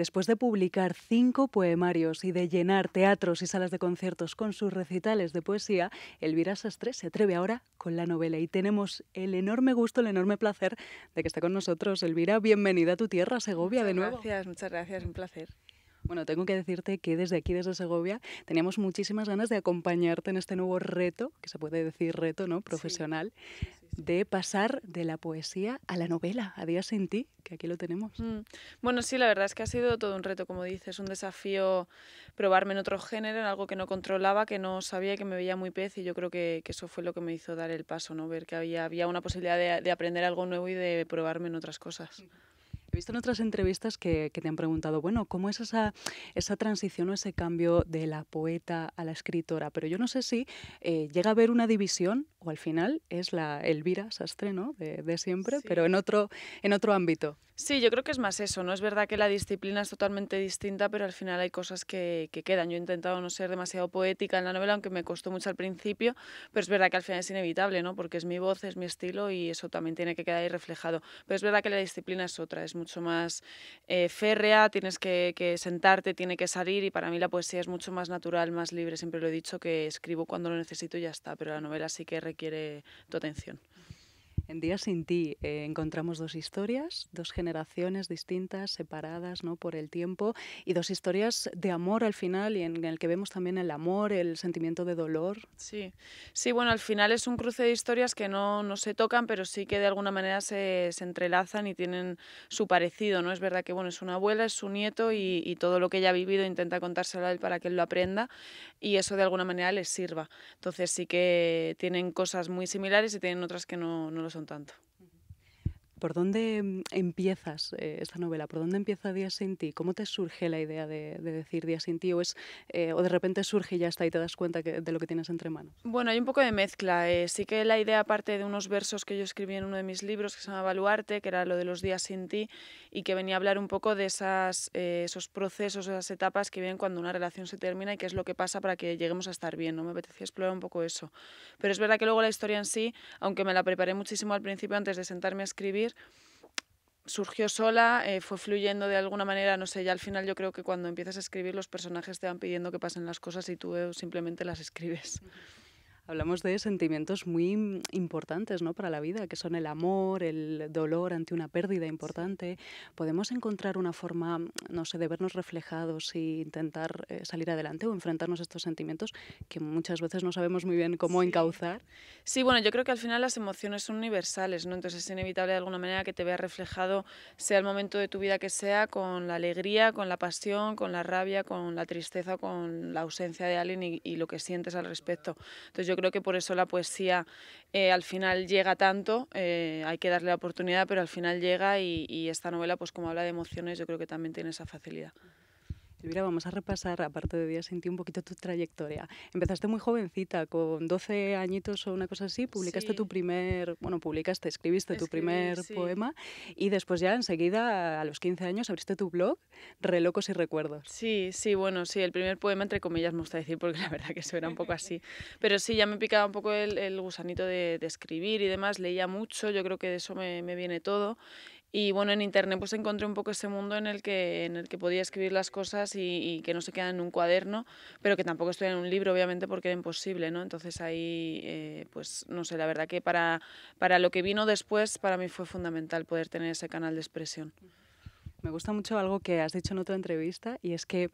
Después de publicar cinco poemarios y de llenar teatros y salas de conciertos con sus recitales de poesía, Elvira Sastre se atreve ahora con la novela y tenemos el enorme gusto, el enorme placer de que esté con nosotros. Elvira, bienvenida a tu tierra, Segovia, de nuevo. Gracias, muchas gracias, un placer. Bueno, tengo que decirte que desde aquí, desde Segovia, teníamos muchísimas ganas de acompañarte en este nuevo reto, que se puede decir reto, ¿no? Profesional, de pasar de la poesía a la novela, a Día que aquí lo tenemos. Mm. Bueno, sí, la verdad es que ha sido todo un reto, como dices, un desafío probarme en otro género, en algo que no controlaba, que no sabía, que me veía muy pez y yo creo que, eso fue lo que me hizo dar el paso, ¿no? ver que había, una posibilidad de, aprender algo nuevo y de probarme en otras cosas. He visto en otras entrevistas que, te han preguntado, bueno, ¿cómo es esa, esa transición o ese cambio de la poeta a la escritora? Pero yo no sé si eh, llega a haber una división o al final es la Elvira Sastre, ¿no? De, siempre, pero en otro, en otro ámbito. Sí, yo creo que es más eso, ¿no? Es verdad que la disciplina es totalmente distinta, pero al final hay cosas que, que quedan. Yo he intentado no ser demasiado poética en la novela, aunque me costó mucho al principio, pero es verdad que al final es inevitable, ¿no? Porque es mi voz, es mi estilo y eso también tiene que quedar ahí reflejado. Pero es verdad que la disciplina es otra, es mucho más eh, férrea, tienes que, que, sentarte, tiene que salir y para mí la poesía es mucho más natural, más libre. Siempre lo he dicho que escribo cuando lo necesito y ya está, pero la novela sí que requiere tu atención. En Días sin ti eh, encontramos dos historias, dos generaciones distintas, separadas ¿no? por el tiempo, y dos historias de amor al final, y en, el que vemos también el amor, el sentimiento de dolor. Sí, sí bueno, al final es un cruce de historias que no, se tocan, pero sí que de alguna manera se, entrelazan y tienen su parecido. ¿no? Es verdad que bueno, es una abuela, es su nieto, y, todo lo que ella ha vivido intenta contárselo a él para que él lo aprenda, y eso de alguna manera le sirva. Entonces sí que tienen cosas muy similares y tienen otras que no, no son tanto. ¿Por dónde mm, empiezas eh, esta novela? ¿Por dónde empieza Días sin ti? ¿Cómo te surge la idea de, decir Días sin ti? ¿O, es, eh, ¿O de repente surge y ya está y te das cuenta de lo que tienes entre manos? Bueno, hay un poco de mezcla. Eh, sí que la idea parte de unos versos que yo escribí en uno de mis libros que se llama Baluarte, que era lo de los días sin ti y que venía a hablar un poco de esos procesos, esas etapas que vienen cuando una relación se termina y qué es lo que pasa para que lleguemos a estar bien. ¿no? Me apetecía explorar un poco eso. Pero es verdad que luego la historia en sí, aunque me la preparé muchísimo al principio antes de sentarme a escribir, surgió sola, eh, fue fluyendo de alguna manera, no sé, ya al final yo creo que cuando empiezas a escribir los personajes te van pidiendo que pasen las cosas y tú eh, simplemente las escribes hablamos de sentimientos muy mm, importantes ¿no? para la vida, que son el amor, el dolor ante una pérdida importante. ¿Podemos encontrar una forma, mm, no sé, de vernos reflejados e intentar eh, salir adelante o enfrentarnos a estos sentimientos que muchas veces no sabemos muy bien cómo encauzar? Sí, bueno, yo creo que al final las emociones son universales, ¿no? Entonces es inevitable de alguna manera que te veas reflejado, sea el momento de tu vida que sea, con la alegría, con la pasión, con la rabia, con la tristeza, con la ausencia de alguien y, lo que sientes al respecto. Entonces yo creo que por eso la poesía eh, al final llega tanto, eh, hay que darle la oportunidad, pero al final llega y, y esta novela, pues como habla de emociones, yo creo que también tiene esa facilidad. Elvira, pues vamos a repasar, aparte de día sentí un poquito tu trayectoria. Empezaste muy jovencita, con 12 añitos o una cosa así, publicaste tu primer, bueno, publicaste, escribiste tu primer poema y después ya enseguida, a los 15 años, abriste tu blog, Relocos y Recuerdos. Sí, sí, bueno, sí, el primer poema, entre comillas, me gusta decir, porque la verdad que eso era un poco así. Pero sí, ya me picaba un poco el, gusanito de, escribir y demás, leía mucho, yo creo que de eso me viene todo. Y bueno, en internet pues encontré un poco ese mundo en el que, en el que podía escribir las cosas y, que no se quedan en un cuaderno, pero que tampoco estuviera en un libro, obviamente, porque era imposible, ¿no? Entonces ahí, eh, pues no sé, la verdad que para, para lo que vino después, para mí fue fundamental poder tener ese canal de expresión. Me gusta mucho algo que has dicho en otra entrevista y es que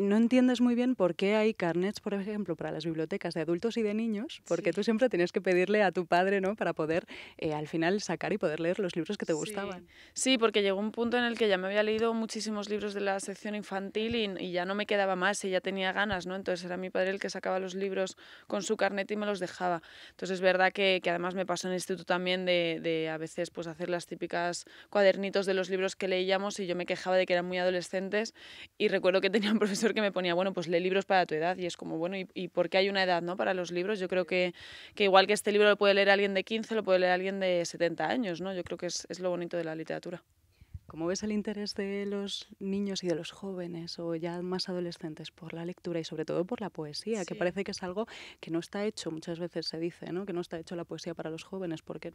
no entiendes muy bien por qué hay carnets, por ejemplo, para las bibliotecas de adultos y de niños, porque tú siempre tenías que pedirle a tu padre, ¿no? Para poder eh, al final sacar y poder leer los libros que te gustaban. Sí, porque llegó un punto en el que ya me había leído muchísimos libros de la sección infantil y, ya no me quedaba más y ya tenía ganas, ¿no? Entonces era mi padre el que sacaba los libros con su carnet y me los dejaba. Entonces es verdad que, además me pasó en el instituto también de, de, a veces pues hacer las típicas cuadernitos de los libros que leíamos y yo me quejaba de que eran muy adolescentes y recuerdo que tenían un que me ponía, bueno, pues lee libros para tu edad y es como, bueno, ¿y, y por qué hay una edad ¿no? para los libros? Yo creo que, que, igual que este libro lo puede leer alguien de 15, lo puede leer alguien de 70 años, ¿no? Yo creo que es, es lo bonito de la literatura. ¿Cómo ves el interés de los niños y de los jóvenes o ya más adolescentes por la lectura y sobre todo por la poesía? Que parece que es algo que no está hecho, muchas veces se dice, ¿no? Que no está hecho la poesía para los jóvenes, ¿por qué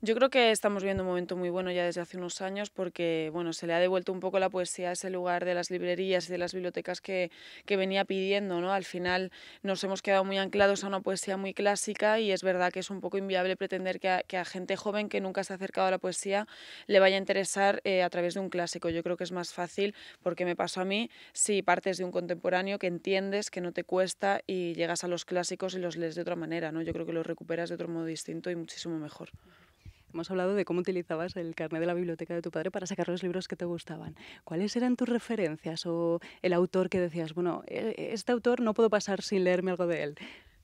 Yo creo que estamos viendo un momento muy bueno ya desde hace unos años porque, bueno, se le ha devuelto un poco la poesía a ese lugar de las librerías y de las bibliotecas que, que venía pidiendo, ¿no? Al final nos hemos quedado muy anclados a una poesía muy clásica y es verdad que es un poco inviable pretender que a, que a gente joven que nunca se ha acercado a la poesía le vaya a interesar... Eh, a través de un clásico. Yo creo que es más fácil porque me pasó a mí si partes de un contemporáneo que entiendes, que no te cuesta y llegas a los clásicos y los lees de otra manera. ¿no? Yo creo que los recuperas de otro modo distinto y muchísimo mejor. Hemos hablado de cómo utilizabas el carnet de la biblioteca de tu padre para sacar los libros que te gustaban. ¿Cuáles eran tus referencias o el autor que decías, bueno, e-, este autor no puedo pasar sin leerme algo de él?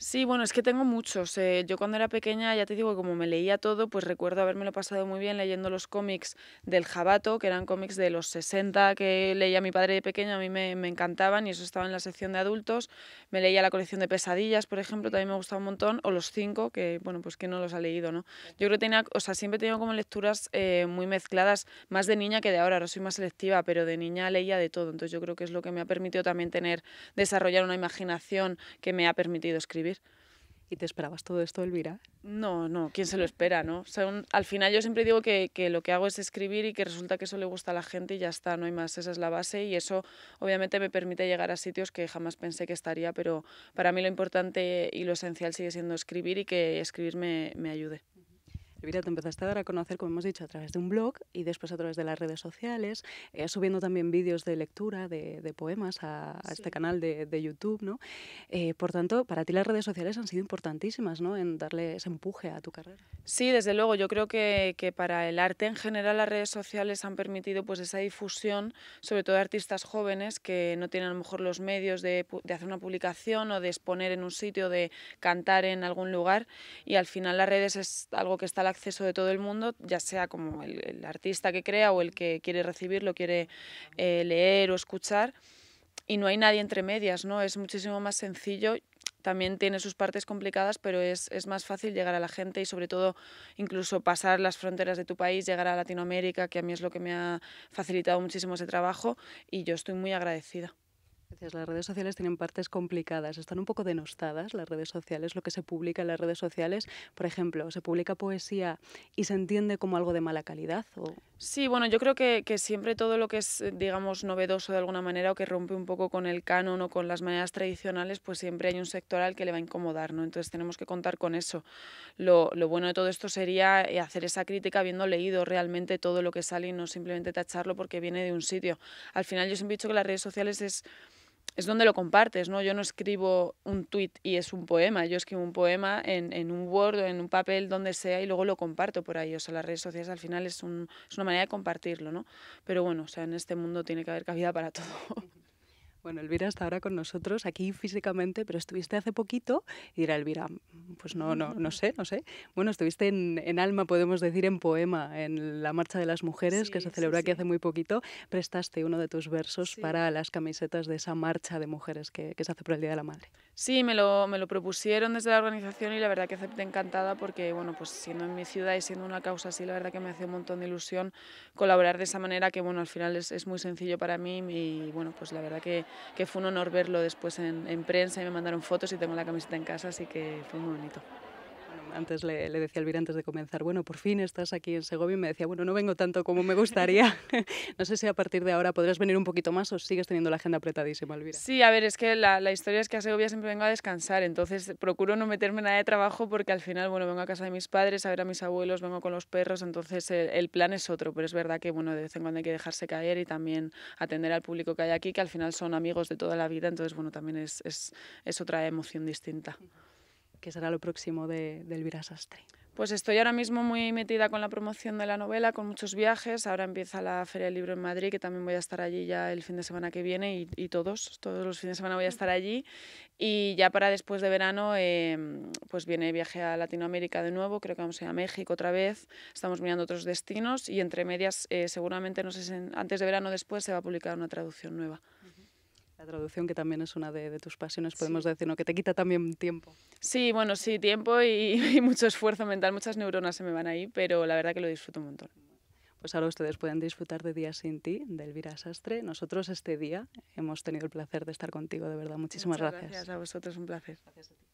Sí, bueno, es que tengo muchos. Eh, yo cuando era pequeña, ya te digo, como me leía todo, pues recuerdo habérmelo pasado muy bien leyendo los cómics del Jabato, que eran cómics de los 60 que leía mi padre de pequeño, a mí me, encantaban y eso estaba en la sección de adultos. Me leía la colección de pesadillas, por ejemplo, también me gustaba un montón, o los cinco, que bueno, pues que no los ha leído, ¿no? Yo creo que tenía, o siempre he tenido como lecturas eh, muy mezcladas, más de niña que de ahora, ahora soy más selectiva, pero de niña leía de todo, entonces yo creo que es lo que me ha permitido también tener, desarrollar una imaginación que me ha permitido escribir. ¿Y te esperabas todo esto, Elvira? No, no, ¿quién se lo espera, no? al final yo siempre digo que, lo que hago es escribir y que resulta que eso le gusta a la gente y ya está, no hay más, esa es la base y eso obviamente me permite llegar a sitios que jamás pensé que estaría, pero para mí lo importante y lo esencial sigue siendo escribir y que escribir me ayude. Elvira, te empezaste a dar a conocer, como hemos dicho, a través de un blog y después a través de las redes sociales, eh, subiendo también vídeos de lectura, de, poemas a, este canal de, YouTube, ¿no? Eh, por tanto, para ti las redes sociales han sido importantísimas, ¿no? En darle ese empuje a tu carrera. Sí, desde luego. Yo creo que, para el arte en general las redes sociales han permitido pues esa difusión, sobre todo de artistas jóvenes que no tienen a lo mejor los medios de, de hacer una publicación o de exponer en un sitio, de cantar en algún lugar. Y al final las redes es algo que está a la acceso de todo el mundo, ya sea como el, artista que crea o el que quiere recibirlo, quiere eh, leer o escuchar. Y no hay nadie entre medias, ¿no? Es muchísimo más sencillo también tiene sus partes complicadas, pero es, es, más fácil llegar a la gente y sobre todo incluso pasar las fronteras de tu país, llegar a Latinoamérica, que a mí es lo que me ha facilitado muchísimo ese trabajo y yo estoy muy agradecida. Las redes sociales tienen partes complicadas, están un poco denostadas las redes sociales, lo que se publica en las redes sociales. Por ejemplo, ¿se publica poesía y se entiende como algo de mala calidad? O... Sí, bueno, yo creo que, que, siempre todo lo que es, eh, digamos, novedoso de alguna manera o que rompe un poco con el canon o con las maneras tradicionales, pues siempre hay un sector al que le va a incomodar, ¿no? Entonces tenemos que contar con eso. Lo, lo bueno de todo esto sería eh, hacer esa crítica habiendo leído realmente todo lo que sale y no simplemente tacharlo porque viene de un sitio. Al final yo siempre he dicho que las redes sociales es es donde lo compartes, ¿no? Yo no escribo un tweet y es un poema, yo escribo un poema en, un Word, en un papel, donde sea, y luego lo comparto por ahí. O sea, las redes sociales al final es, un, es una manera de compartirlo, ¿no? Pero bueno, o sea, en este mundo tiene que haber cabida para todo. Bueno, Elvira está ahora con nosotros aquí físicamente, pero estuviste hace poquito y dirá Elvira, mm, pues no, no, no sé, no sé. Bueno, estuviste en, alma, podemos decir, en poema, en la marcha de las mujeres que se celebró que aquí hace muy poquito. Prestaste uno de tus versos para las camisetas de esa marcha de mujeres que, se hace por el Día de la Madre. Sí, me lo, me lo propusieron desde la organización y la verdad que acepté encantada porque, bueno, pues siendo en mi ciudad y siendo una causa así, la verdad que me hace un montón de ilusión colaborar de esa manera que, bueno, al final es, es muy sencillo para mí y, bueno, pues la verdad que que fue un honor verlo después en, en prensa y me mandaron fotos y tengo la camiseta en casa, así que fue muy bonito antes le, decía a Elvira antes de comenzar, bueno, por fin estás aquí en Segovia y me decía, bueno, no vengo tanto como me gustaría. no sé si a partir de ahora podrás venir un poquito más o sigues teniendo la agenda apretadísima, Elvira. Sí, a ver, es que la, historia es que a Segovia siempre vengo a descansar, entonces procuro no meterme nada de trabajo porque al final, bueno, vengo a casa de mis padres, a ver a mis abuelos, vengo con los perros, entonces el, el plan es otro, pero es verdad que, bueno, de vez en cuando hay que dejarse caer y también atender al público que hay aquí, que al final son amigos de toda la vida, entonces, bueno, también es, es, es otra emoción distinta que será lo próximo de, de Elvira Pues estoy ahora mismo muy metida con la promoción de la novela, con muchos viajes. Ahora empieza la Feria del Libro en Madrid, que también voy a estar allí ya el fin de semana que viene y, todos, todos los fines de semana voy a estar allí. Y ya para después de verano, em, pues viene viaje a Latinoamérica de nuevo, creo que vamos a ir a México otra vez, estamos mirando otros destinos y entre medias, eh, seguramente, antes de verano o después, se va a publicar una traducción nueva. La traducción, que también es una de, tus pasiones, podemos decir, que te quita también tiempo. Sí, bueno, sí, tiempo y, mucho esfuerzo mental, muchas neuronas se me van ahí, pero la verdad que lo disfruto un montón. Pues ahora ustedes pueden disfrutar de Día sin ti, de Elvira Sastre. Nosotros este día hemos tenido el placer de estar contigo, de verdad. Muchísimas gracias. Gracias a vosotros, un placer. Gracias